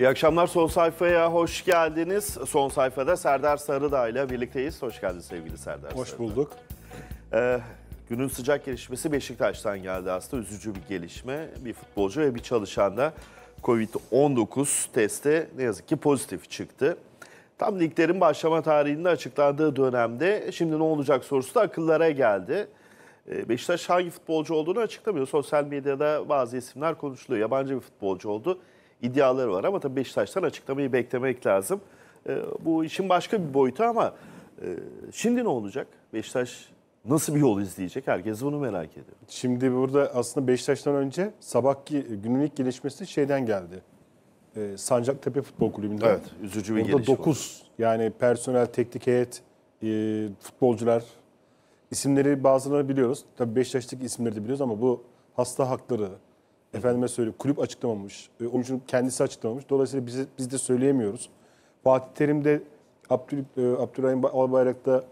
İyi akşamlar Son Sayfa'ya hoş geldiniz. Son Sayfa'da Serdar Sarıdağ ile birlikteyiz. Hoş geldin sevgili Serdar Hoş Sarıdağ. bulduk. Ee, günün sıcak gelişmesi Beşiktaş'tan geldi aslında. Üzücü bir gelişme. Bir futbolcu ve bir çalışan da Covid-19 testi ne yazık ki pozitif çıktı. Tam liglerin başlama tarihinde açıklandığı dönemde şimdi ne olacak sorusu da akıllara geldi. Eh, Beşiktaş hangi futbolcu olduğunu açıklamıyor. Sosyal medyada bazı isimler konuşuluyor. Yabancı bir futbolcu oldu iddiaları var ama tabii Beşiktaş'tan açıklamayı beklemek lazım. E, bu işin başka bir boyutu ama e, şimdi ne olacak? Beşiktaş nasıl bir yol izleyecek? Herkes bunu merak ediyor. Şimdi burada aslında Beşiktaş'tan önce sabahki günün ilk gelişmesi şeyden geldi. E, Sancaktepe Futbol Kulübü'nden. Evet, üzücü bir gelişme. 9 yani personel, teknik heyet, e, futbolcular isimleri bazılarını biliyoruz. Tabii Beşiktaş'taki isimleri de biliyoruz ama bu hasta hakları, Efendime söyleyeyim kulüp açıklamamış. E, oyuncunun kendisi açıklamamış. Dolayısıyla biz, biz de söyleyemiyoruz. Fatih Terim de Abdül, e, Abdurrahim Albayrak'ta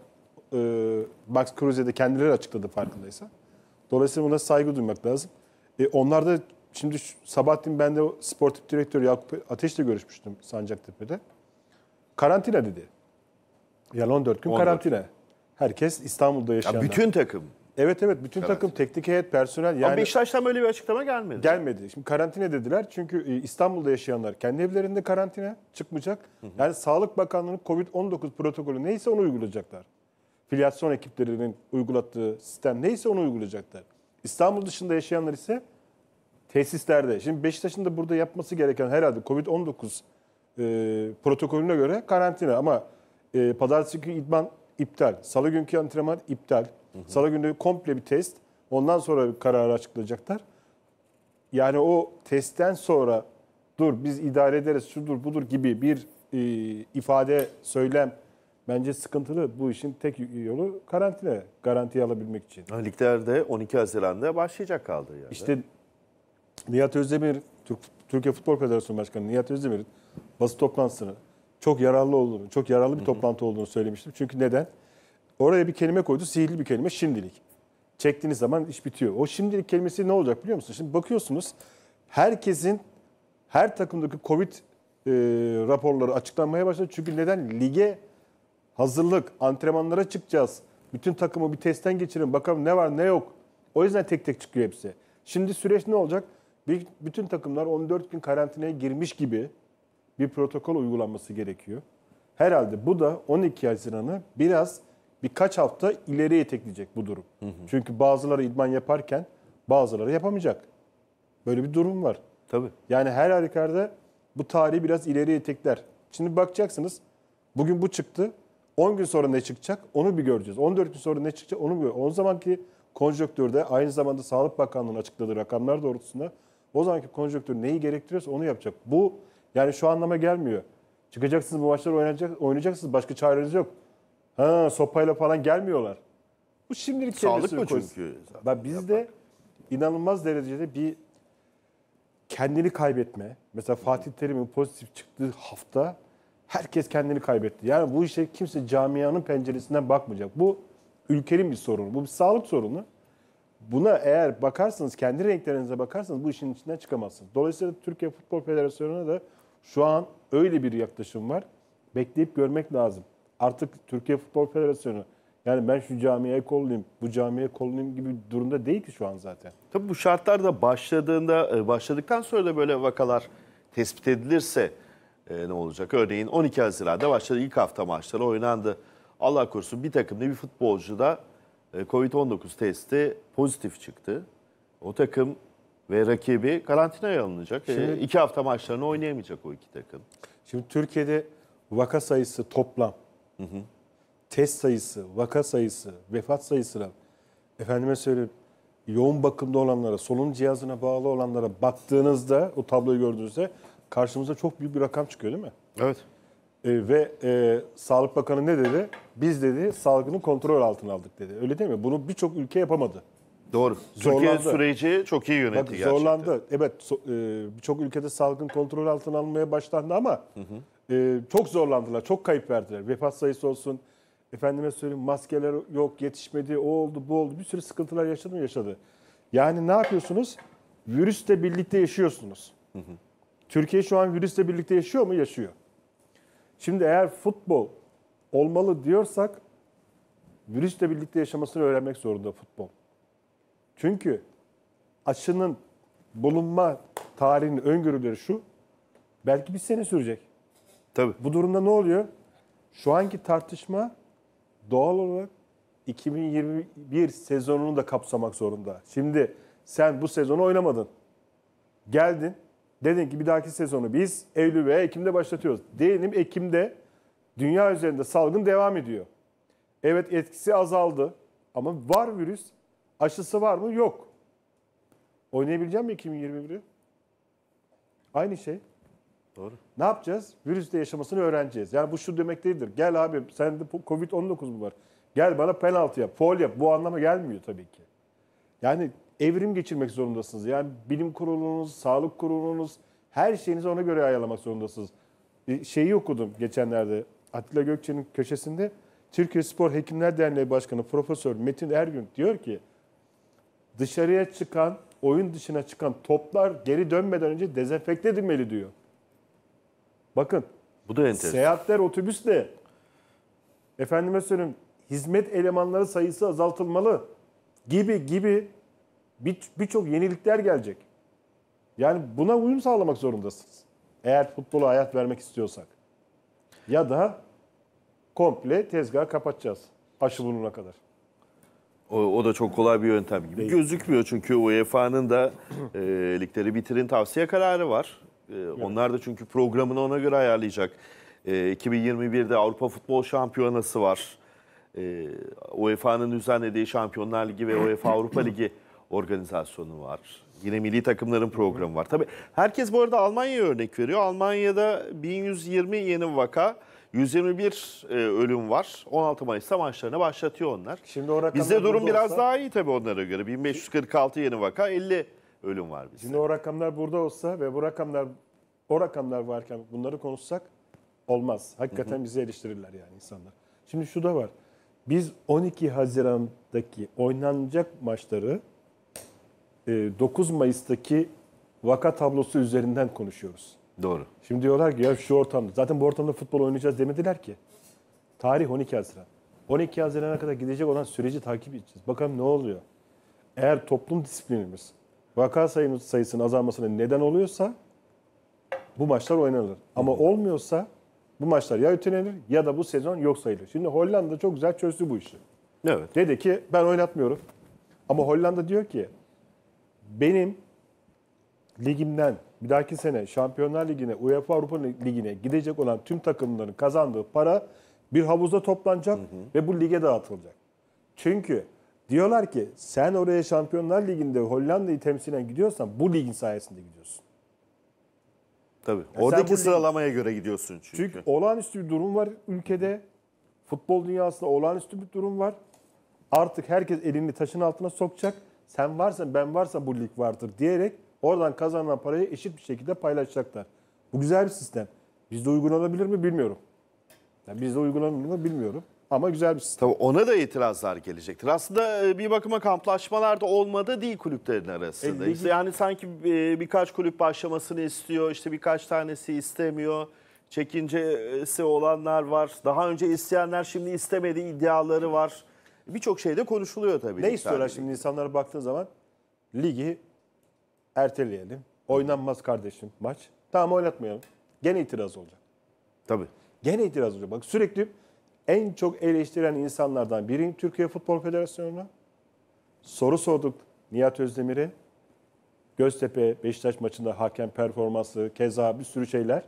e, Max Kruse'de kendileri açıkladı farkındaysa. Dolayısıyla buna saygı duymak lazım. E, onlar da şimdi Sabahattin ben de sportif direktör Yakup Ateş'le görüşmüştüm Sancaktepe'de. Karantina dedi. Yani 14 gün 14. karantina. Herkes İstanbul'da yaşayan. Ya bütün takım. Evet evet bütün Karantina. takım teknik heyet personel yani Ama Beşiktaş'tan böyle bir açıklama gelmedi. gelmedi. Şimdi karantina dediler çünkü e, İstanbul'da yaşayanlar kendi evlerinde karantina çıkmayacak. Yani Sağlık Bakanlığı'nın Covid-19 protokolü neyse onu uygulayacaklar. Filyasyon ekiplerinin uygulattığı sistem neyse onu uygulayacaklar. İstanbul dışında yaşayanlar ise tesislerde. Şimdi Beşiktaş'ın da burada yapması gereken herhalde Covid-19 e, protokolüne göre karantina ama e, pazartesi günkü idman iptal, salı günkü antrenman iptal. Hı hı. Salı günü komple bir test. Ondan sonra bir kararı açıklayacaklar. Yani o testten sonra dur biz idare ederiz, şudur budur gibi bir e, ifade, söylem bence sıkıntılı. Bu işin tek yolu karantina, garanti alabilmek için. Ligler de 12 Haziran'da başlayacak kaldı yani. İşte Nihat Özdemir, Türk, Türkiye Futbol Federasyonu Başkanı Nihat Özdemir'in basın toplantısını çok yararlı olduğunu, çok yararlı bir toplantı olduğunu söylemiştim. Çünkü neden? Oraya bir kelime koydu. Sihirli bir kelime şimdilik. Çektiğiniz zaman iş bitiyor. O şimdilik kelimesi ne olacak biliyor musunuz? Şimdi bakıyorsunuz herkesin her takımdaki Covid e, raporları açıklanmaya başladı. Çünkü neden? Lige hazırlık, antrenmanlara çıkacağız. Bütün takımı bir testten geçirin. Bakalım ne var ne yok. O yüzden tek tek çıkıyor hepsi. Şimdi süreç ne olacak? Bir, bütün takımlar 14 gün karantinaya girmiş gibi bir protokol uygulanması gerekiyor. Herhalde bu da 12 Haziran'ı biraz birkaç hafta ileriye tekleyecek bu durum. Hı hı. Çünkü bazıları idman yaparken bazıları yapamayacak. Böyle bir durum var. Tabii. Yani her halükarda bu tarihi biraz ileriye tekler. Şimdi bakacaksınız bugün bu çıktı. 10 gün sonra ne çıkacak onu bir göreceğiz. 14 gün sonra ne çıkacak onu bir göreceğiz. O zamanki konjonktürde aynı zamanda Sağlık Bakanlığı'nın açıkladığı rakamlar doğrultusunda o zamanki konjonktür neyi gerektiriyorsa onu yapacak. Bu yani şu anlama gelmiyor. Çıkacaksınız bu maçları oynayacak, oynayacaksınız. Başka çareniz yok. Ha sopayla falan gelmiyorlar. Bu şimdilik Sağlık mı çünkü? Ben bizde inanılmaz derecede bir kendini kaybetme. Mesela Fatih Terim'in pozitif çıktığı hafta herkes kendini kaybetti. Yani bu işe kimse camianın penceresinden bakmayacak. Bu ülkenin bir sorunu. Bu bir sağlık sorunu. Buna eğer bakarsanız, kendi renklerinize bakarsanız bu işin içinden çıkamazsınız. Dolayısıyla Türkiye Futbol Federasyonu'na da şu an öyle bir yaklaşım var. Bekleyip görmek lazım artık Türkiye Futbol Federasyonu yani ben şu camiye kollayayım, bu camiye kollayayım gibi durumda değil ki şu an zaten. Tabii bu şartlar da başladığında, e, başladıktan sonra da böyle vakalar tespit edilirse e, ne olacak? Örneğin 12 Haziran'da başladı ilk hafta maçları oynandı. Allah korusun bir takımda bir futbolcu da e, Covid-19 testi pozitif çıktı. O takım ve rakibi karantinaya alınacak. E, Şimdi, e, iki hafta maçlarını oynayamayacak o iki takım. Şimdi Türkiye'de vaka sayısı toplam Hı hı. Test sayısı, vaka sayısı, vefat sayısına, efendime söyleyeyim yoğun bakımda olanlara, solunum cihazına bağlı olanlara baktığınızda, o tabloyu gördüğünüzde karşımıza çok büyük bir rakam çıkıyor değil mi? Evet. E, ve e, Sağlık Bakanı ne dedi? Biz dedi salgını kontrol altına aldık dedi. Öyle değil mi? Bunu birçok ülke yapamadı. Doğru. Türkiye zorlandı. süreci çok iyi yönetti Bak, gerçekten. Zorlandı. Evet so, e, birçok ülkede salgın kontrol altına almaya başlandı ama hı e, hı. çok zorlandılar. Çok kayıp verdiler. Vefat sayısı olsun. Efendime söyleyeyim maskeler yok yetişmedi. O oldu bu oldu. Bir sürü sıkıntılar yaşadı mı yaşadı. Yani ne yapıyorsunuz? Virüsle birlikte yaşıyorsunuz. Hı hı. Türkiye şu an virüsle birlikte yaşıyor mu? Yaşıyor. Şimdi eğer futbol olmalı diyorsak virüsle birlikte yaşamasını öğrenmek zorunda futbol. Çünkü aşının bulunma tarihinin öngörüleri şu. Belki bir sene sürecek. Tabii. Bu durumda ne oluyor? Şu anki tartışma doğal olarak 2021 sezonunu da kapsamak zorunda. Şimdi sen bu sezonu oynamadın. Geldin. Dedin ki bir dahaki sezonu biz Eylül veya Ekim'de başlatıyoruz. Diyelim Ekim'de dünya üzerinde salgın devam ediyor. Evet etkisi azaldı ama var virüs Aşısı var mı? Yok. Oynayabilecek mi 2021'i? Aynı şey. Doğru. Ne yapacağız? Virüsle yaşamasını öğreneceğiz. Yani bu şu demek değildir. Gel abi sende Covid-19 mu var? Gel bana penaltı yap, foul yap. Bu anlama gelmiyor tabii ki. Yani evrim geçirmek zorundasınız. Yani bilim kurulunuz, sağlık kurulunuz, her şeyinizi ona göre ayarlamak zorundasınız. E, şeyi okudum geçenlerde Atilla Gökçe'nin köşesinde. Türkiye Spor Hekimler Derneği Başkanı Profesör Metin Ergün diyor ki dışarıya çıkan, oyun dışına çıkan toplar geri dönmeden önce dezenfekte edilmeli diyor. Bakın. Bu da enteresan. Seyahatler otobüsle efendime söyleyeyim hizmet elemanları sayısı azaltılmalı gibi gibi birçok bir yenilikler gelecek. Yani buna uyum sağlamak zorundasınız. Eğer futbola hayat vermek istiyorsak. Ya da komple tezgahı kapatacağız aşı bulunana kadar. O, o da çok kolay bir yöntem gibi Değil. gözükmüyor çünkü UEFA'nın da e, ligleri bitirin tavsiye kararı var. E, onlar da çünkü programını ona göre ayarlayacak. E, 2021'de Avrupa Futbol Şampiyonası var. E, UEFA'nın düzenlediği Şampiyonlar Ligi ve UEFA Avrupa Ligi organizasyonu var. Yine milli takımların programı var. Tabii herkes bu arada Almanya'ya örnek veriyor. Almanya'da 1120 yeni vaka 121 e, ölüm var. 16 Mayıs'ta maçlarını başlatıyor onlar. Şimdi o Bizde durum biraz daha iyi tabii onlara göre. 1546 yeni vaka, 50 ölüm var bizde. Şimdi o rakamlar burada olsa ve bu rakamlar o rakamlar varken bunları konuşsak olmaz. Hakikaten bizi eleştirirler yani insanlar. Şimdi şu da var. Biz 12 Haziran'daki oynanacak maçları 9 e, Mayıs'taki vaka tablosu üzerinden konuşuyoruz. Doğru. Şimdi diyorlar ki ya şu ortamda. Zaten bu ortamda futbol oynayacağız demediler ki. Tarih 12 Haziran. 12 Haziran'a kadar gidecek olan süreci takip edeceğiz. Bakalım ne oluyor. Eğer toplum disiplinimiz vaka sayımız, sayısının azalmasına neden oluyorsa bu maçlar oynanır. Ama olmuyorsa bu maçlar ya ötelenir ya da bu sezon yok sayılır. Şimdi Hollanda çok güzel çözdü bu işi. Evet. Dedi ki ben oynatmıyorum. Ama Hollanda diyor ki benim ligimden bir dahaki sene Şampiyonlar Ligi'ne, UEFA Avrupa Ligi'ne gidecek olan tüm takımların kazandığı para bir havuzda toplanacak hı hı. ve bu lige dağıtılacak. Çünkü diyorlar ki sen oraya Şampiyonlar Ligi'nde Hollanda'yı temsilen gidiyorsan bu ligin sayesinde gidiyorsun. Tabii. Yani Oradaki sıralamaya göre gidiyorsun çünkü. Çünkü olağanüstü bir durum var ülkede. Futbol dünyasında olağanüstü bir durum var. Artık herkes elini taşın altına sokacak. Sen varsan ben varsa bu lig vardır diyerek Oradan kazanılan parayı eşit bir şekilde paylaşacaklar. Bu güzel bir sistem. Bizde uygulanabilir mi bilmiyorum. Yani bizde uygulanabilir mi bilmiyorum. Ama güzel bir sistem. Tabii ona da itirazlar gelecektir. Aslında e, bir bakıma kamplaşmalar da olmadı değil kulüplerin arasında. E, işte yani sanki e, birkaç kulüp başlamasını istiyor, işte birkaç tanesi istemiyor. Çekincesi olanlar var. Daha önce isteyenler şimdi istemediği iddiaları var. Birçok şeyde konuşuluyor tabii. Ne istiyorlar şimdi insanlara baktığın zaman? Ligi erteleyelim. Oynanmaz kardeşim maç. Tamam oynatmayalım. Gene itiraz olacak. Tabii. Gene itiraz olacak. Bak sürekli en çok eleştiren insanlardan biriyim Türkiye Futbol Federasyonu'na. Soru sorduk Nihat Özdemir'e. Göztepe Beşiktaş maçında hakem performansı, keza bir sürü şeyler.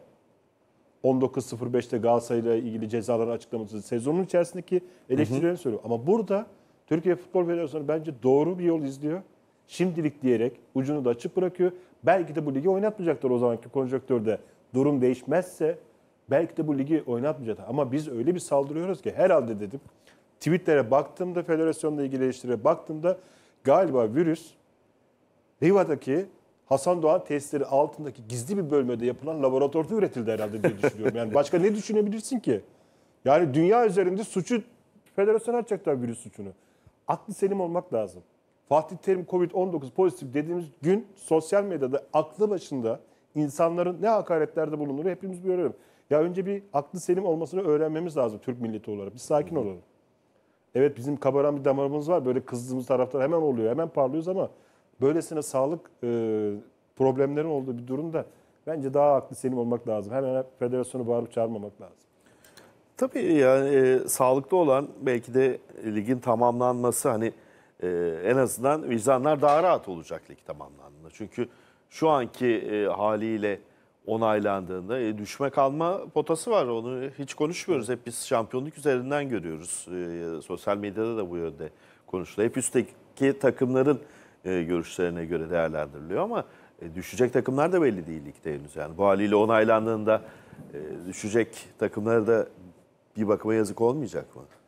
19.05'te Galatasaray'la ilgili cezaları açıklaması sezonun içerisindeki eleştirilerini söylüyor. Ama burada Türkiye Futbol Federasyonu bence doğru bir yol izliyor şimdilik diyerek ucunu da açık bırakıyor. Belki de bu ligi oynatmayacaklar o zamanki konjonktürde. Durum değişmezse belki de bu ligi oynatmayacaklar. Ama biz öyle bir saldırıyoruz ki herhalde dedim. Tweetlere baktığımda, federasyonla ilgili eleştirilere baktığımda galiba virüs Riva'daki Hasan Doğan testleri altındaki gizli bir bölmede yapılan laboratuvarda üretildi herhalde diye düşünüyorum. Yani başka ne düşünebilirsin ki? Yani dünya üzerinde suçu federasyon atacaklar virüs suçunu. Aklı selim olmak lazım. Fatih Terim Covid-19 pozitif dediğimiz gün sosyal medyada aklı başında insanların ne hakaretlerde bulunduğunu hepimiz görüyoruz. Ya önce bir aklı selim olmasını öğrenmemiz lazım Türk milleti olarak. Bir sakin olalım. Evet bizim kabaran bir damarımız var. Böyle kızdığımız taraftar hemen oluyor, hemen parlıyoruz ama böylesine sağlık e, problemlerin olduğu bir durumda bence daha aklı selim olmak lazım. Hemen federasyonu bağırıp çağırmamak lazım. Tabii yani e, sağlıklı olan belki de ligin tamamlanması hani e, en azından vicdanlar daha rahat olacak lig tamamlandığında. Çünkü şu anki e, haliyle onaylandığında e, düşme kalma potası var. Onu hiç konuşmuyoruz. Hep biz şampiyonluk üzerinden görüyoruz. E, sosyal medyada da bu yönde konuşuluyor. Hep üstteki takımların e, görüşlerine göre değerlendiriliyor ama e, düşecek takımlar da belli değil ligde henüz. Yani bu haliyle onaylandığında e, düşecek takımlara da bir bakıma yazık olmayacak mı?